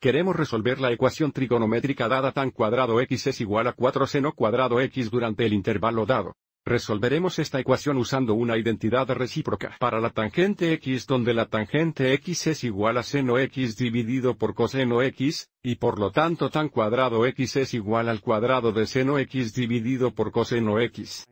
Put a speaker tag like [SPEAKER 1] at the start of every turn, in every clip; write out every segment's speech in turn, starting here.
[SPEAKER 1] Queremos resolver la ecuación trigonométrica dada tan cuadrado x es igual a 4 seno cuadrado x durante el intervalo dado. Resolveremos esta ecuación usando una identidad recíproca para la tangente x donde la tangente x es igual a seno x dividido por coseno x, y por lo tanto tan cuadrado x es igual al cuadrado de seno x dividido por coseno x.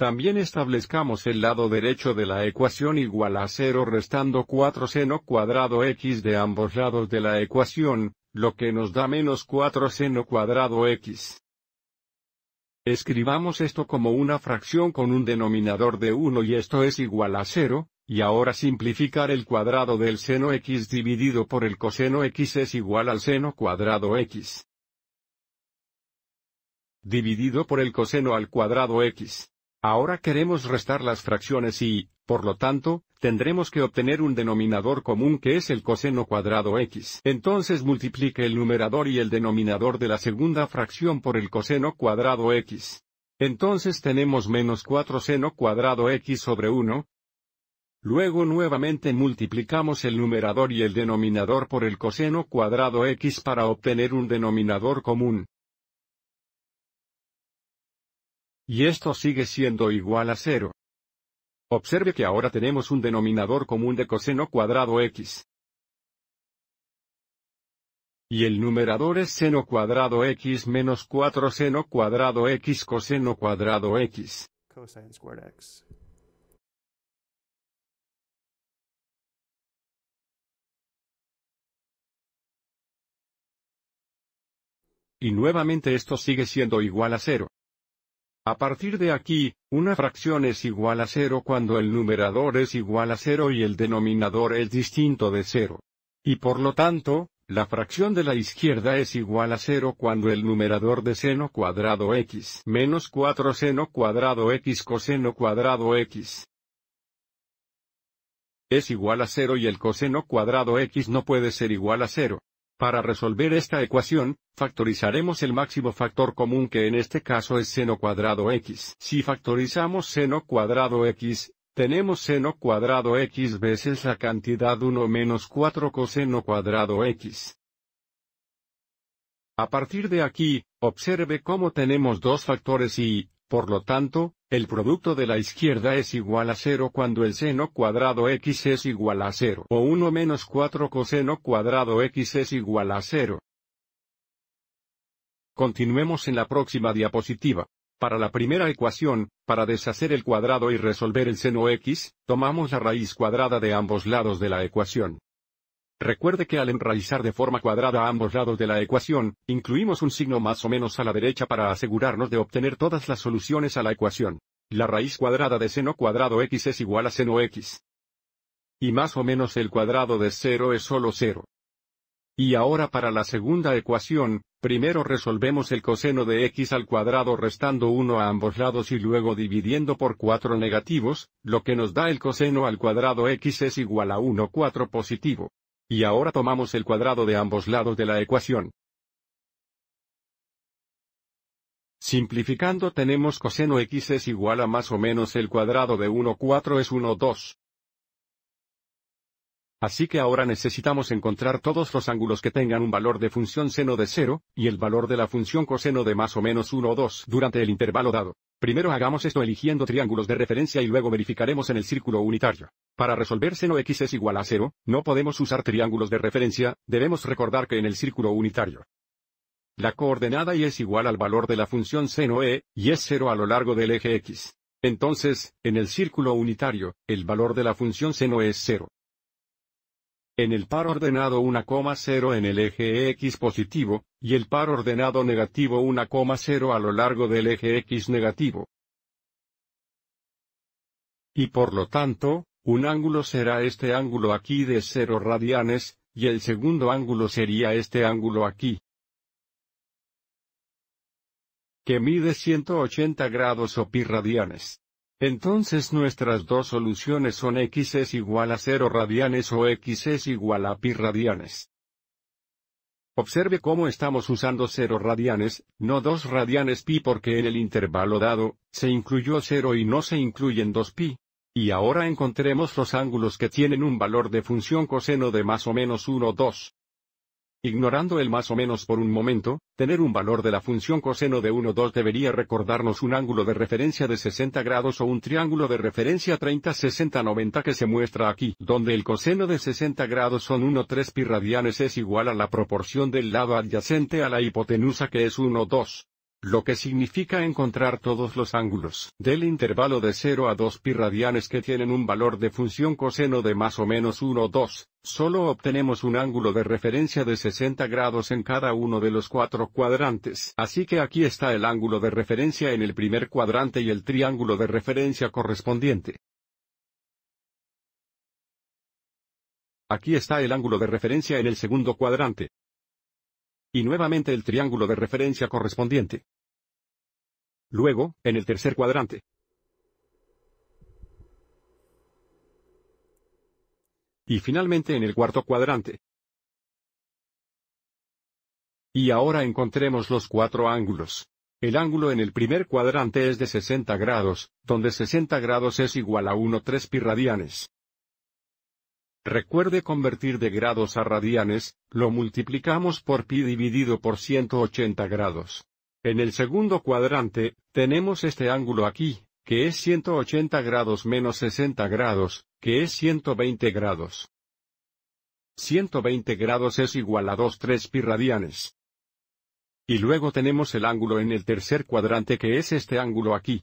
[SPEAKER 1] También establezcamos el lado derecho de la ecuación igual a 0 restando 4 seno cuadrado x de ambos lados de la ecuación, lo que nos da menos 4 seno cuadrado x. Escribamos esto como una fracción con un denominador de 1 y esto es igual a 0, y ahora simplificar el cuadrado del seno x dividido por el coseno x es igual al seno cuadrado x dividido por el coseno al cuadrado x. Ahora queremos restar las fracciones y, por lo tanto, tendremos que obtener un denominador común que es el coseno cuadrado x. Entonces multiplique el numerador y el denominador de la segunda fracción por el coseno cuadrado x. Entonces tenemos menos 4 seno cuadrado x sobre 1. Luego nuevamente multiplicamos el numerador y el denominador por el coseno cuadrado x para obtener un denominador común. Y esto sigue siendo igual a cero. Observe que ahora tenemos un denominador común de coseno cuadrado x. Y el numerador es seno cuadrado x menos 4 seno cuadrado x coseno cuadrado x. Y nuevamente esto sigue siendo igual a cero. A partir de aquí, una fracción es igual a cero cuando el numerador es igual a cero y el denominador es distinto de cero. Y por lo tanto, la fracción de la izquierda es igual a cero cuando el numerador de seno cuadrado x menos 4 seno cuadrado x coseno cuadrado x es igual a cero y el coseno cuadrado x no puede ser igual a cero. Para resolver esta ecuación, factorizaremos el máximo factor común que en este caso es seno cuadrado x. Si factorizamos seno cuadrado x, tenemos seno cuadrado x veces la cantidad 1 menos 4 coseno cuadrado x. A partir de aquí, observe cómo tenemos dos factores y, por lo tanto, el producto de la izquierda es igual a 0 cuando el seno cuadrado x es igual a 0 o 1 menos 4 coseno cuadrado x es igual a 0. Continuemos en la próxima diapositiva. Para la primera ecuación, para deshacer el cuadrado y resolver el seno x, tomamos la raíz cuadrada de ambos lados de la ecuación. Recuerde que al enraizar de forma cuadrada a ambos lados de la ecuación, incluimos un signo más o menos a la derecha para asegurarnos de obtener todas las soluciones a la ecuación. La raíz cuadrada de seno cuadrado x es igual a seno x. Y más o menos el cuadrado de 0 es solo 0. Y ahora para la segunda ecuación, primero resolvemos el coseno de x al cuadrado restando 1 a ambos lados y luego dividiendo por 4 negativos, lo que nos da el coseno al cuadrado x es igual a 1 4 positivo. Y ahora tomamos el cuadrado de ambos lados de la ecuación. Simplificando tenemos coseno x es igual a más o menos el cuadrado de 1 4 es 1 2. Así que ahora necesitamos encontrar todos los ángulos que tengan un valor de función seno de 0, y el valor de la función coseno de más o menos 1 2 durante el intervalo dado. Primero hagamos esto eligiendo triángulos de referencia y luego verificaremos en el círculo unitario. Para resolver seno x es igual a 0, no podemos usar triángulos de referencia, debemos recordar que en el círculo unitario. La coordenada y es igual al valor de la función seno e, y es 0 a lo largo del eje x. Entonces, en el círculo unitario, el valor de la función seno es 0 en el par ordenado 1,0 en el eje X positivo, y el par ordenado negativo 1,0 a lo largo del eje X negativo. Y por lo tanto, un ángulo será este ángulo aquí de 0 radianes, y el segundo ángulo sería este ángulo aquí. Que mide 180 grados o pi radianes. Entonces nuestras dos soluciones son x es igual a 0 radianes o x es igual a pi radianes. Observe cómo estamos usando 0 radianes, no 2 radianes pi porque en el intervalo dado, se incluyó 0 y no se incluyen 2 pi. Y ahora encontremos los ángulos que tienen un valor de función coseno de más o menos 1 2. Ignorando el más o menos por un momento, tener un valor de la función coseno de 1 2 debería recordarnos un ángulo de referencia de 60 grados o un triángulo de referencia 30 60 90 que se muestra aquí, donde el coseno de 60 grados son 1 3 pi radianes es igual a la proporción del lado adyacente a la hipotenusa que es 1 2 lo que significa encontrar todos los ángulos del intervalo de 0 a 2 pi radianes que tienen un valor de función coseno de más o menos 1 o 2, solo obtenemos un ángulo de referencia de 60 grados en cada uno de los cuatro cuadrantes. Así que aquí está el ángulo de referencia en el primer cuadrante y el triángulo de referencia correspondiente. Aquí está el ángulo de referencia en el segundo cuadrante y nuevamente el triángulo de referencia correspondiente. Luego, en el tercer cuadrante, y finalmente en el cuarto cuadrante. Y ahora encontremos los cuatro ángulos. El ángulo en el primer cuadrante es de 60 grados, donde 60 grados es igual a 1,3 pi radianes. Recuerde convertir de grados a radianes, lo multiplicamos por pi dividido por 180 grados. En el segundo cuadrante, tenemos este ángulo aquí, que es 180 grados menos 60 grados, que es 120 grados. 120 grados es igual a 2 3 pi radianes. Y luego tenemos el ángulo en el tercer cuadrante que es este ángulo aquí,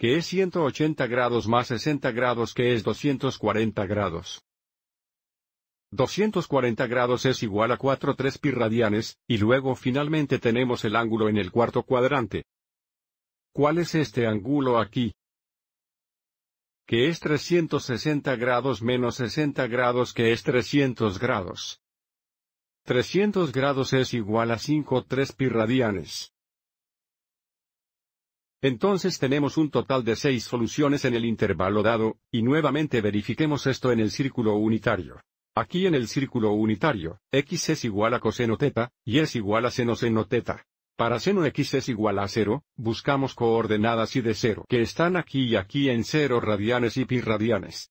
[SPEAKER 1] que es 180 grados más 60 grados que es 240 grados. 240 grados es igual a 4 3 pi radianes, y luego finalmente tenemos el ángulo en el cuarto cuadrante. ¿Cuál es este ángulo aquí? Que es 360 grados menos 60 grados que es 300 grados. 300 grados es igual a 5 3 pi radianes. Entonces tenemos un total de seis soluciones en el intervalo dado, y nuevamente verifiquemos esto en el círculo unitario. Aquí en el círculo unitario, x es igual a coseno teta, y es igual a seno seno teta. Para seno x es igual a 0, buscamos coordenadas y de 0 que están aquí y aquí en 0 radianes y pi radianes.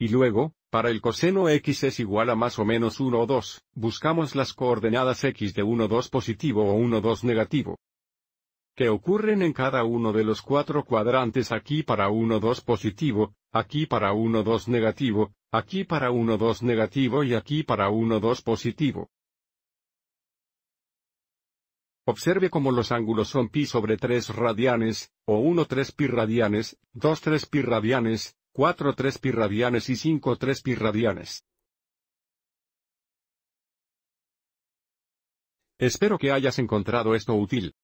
[SPEAKER 1] Y luego, para el coseno x es igual a más o menos 1 o 2, buscamos las coordenadas x de 1, 2 positivo o 1, 2 negativo. Que ocurren en cada uno de los cuatro cuadrantes aquí para 1, 2 positivo, aquí para 1, 2 negativo, aquí para 1, 2 negativo y aquí para 1, 2 positivo. Observe cómo los ángulos son pi sobre 3 radianes, o 1 3 pi radianes, 2 3 pi radianes, 4 3 pirradianes y 5 3 pirradianes. Espero que hayas encontrado esto útil.